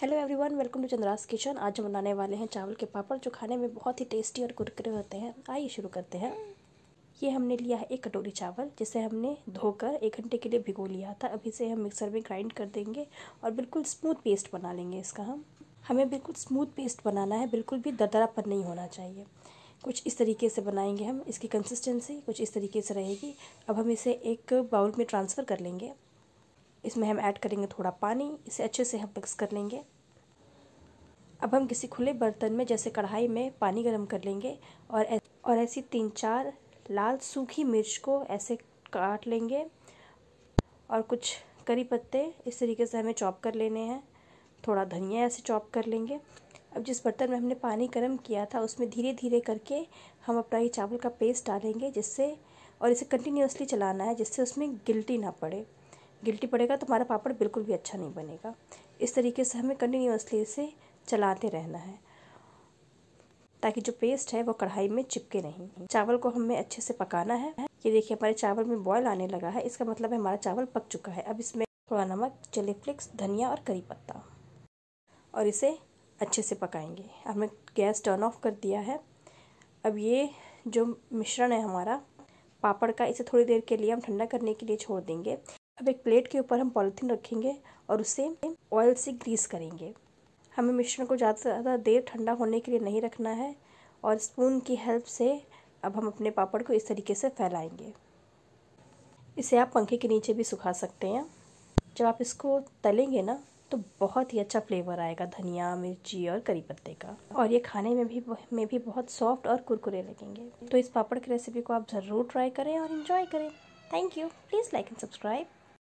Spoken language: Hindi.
hello everyone welcome to Chandra's kitchen आज हम बनाने वाले हैं चावल के पापड़ जो खाने में बहुत ही टेस्टी और कुरकुरे होते हैं आइए शुरू करते हैं ये हमने लिया है एक कटोरी चावल जिसे हमने धोकर एक घंटे के लिए भिगो लिया था अभी से हम मिक्सर में ग्राइंड कर देंगे और बिल्कुल स्मूथ पेस्ट बना लेंगे इसका हम हमें बिल्कुल स्मूथ पेस्ट बनाना है बिल्कुल भी दरदरापन नहीं होना चाहिए कुछ इस तरीके से बनाएंगे हम इसकी कंसिस्टेंसी कुछ इस तरीके से रहेगी अब हम इसे एक बाउल में ट्रांसफ़र कर लेंगे इसमें हम ऐड करेंगे थोड़ा पानी इसे अच्छे से हम मिक्स कर लेंगे अब हम किसी खुले बर्तन में जैसे कढ़ाई में पानी गर्म कर लेंगे और और ऐसी तीन चार लाल सूखी मिर्च को ऐसे काट लेंगे और कुछ करी पत्ते इस तरीके से हमें चॉप कर लेने हैं थोड़ा धनिया ऐसे चॉप कर लेंगे अब जिस बर्तन में हमने पानी गर्म किया था उसमें धीरे धीरे करके हम अपना ये चावल का पेस्ट डालेंगे जिससे और इसे कंटिन्यूसली चलाना है जिससे उसमें गिल्टी ना पड़े गिल्टी पड़ेगा तो हमारा पापड़ बिल्कुल भी अच्छा नहीं बनेगा इस तरीके से हमें कंटिन्यूसली इसे चलाते रहना है ताकि जो पेस्ट है वो कढ़ाई में चिपके नहीं चावल को हमें अच्छे से पकाना है ये देखिए हमारे चावल में बॉयल आने लगा है इसका मतलब है हमारा चावल पक चुका है अब इसमें थोड़ा नमक चिली फ्लिक्स धनिया और करी पत्ता और इसे अच्छे से पकाएंगे हमने गैस टर्न ऑफ कर दिया है अब ये जो मिश्रण है हमारा पापड़ का इसे थोड़ी देर के लिए हम ठंडा करने के लिए छोड़ देंगे अब एक प्लेट के ऊपर हम पॉलिथीन रखेंगे और उसे ऑयल से ग्रीस करेंगे हमें मिश्रण को ज़्यादा से ज़्यादा देर ठंडा होने के लिए नहीं रखना है और स्पून की हेल्प से अब हम अपने पापड़ को इस तरीके से फैलाएंगे इसे आप पंखे के नीचे भी सुखा सकते हैं जब आप इसको तलेंगे ना तो बहुत ही अच्छा फ्लेवर आएगा धनिया मिर्ची और करी पत्ते का और ये खाने में भी में भी बहुत सॉफ्ट और कुरकुरे लगेंगे तो इस पापड़ की रेसिपी को आप ज़रूर ट्राई करें और इन्जॉय करें thank you please like and subscribe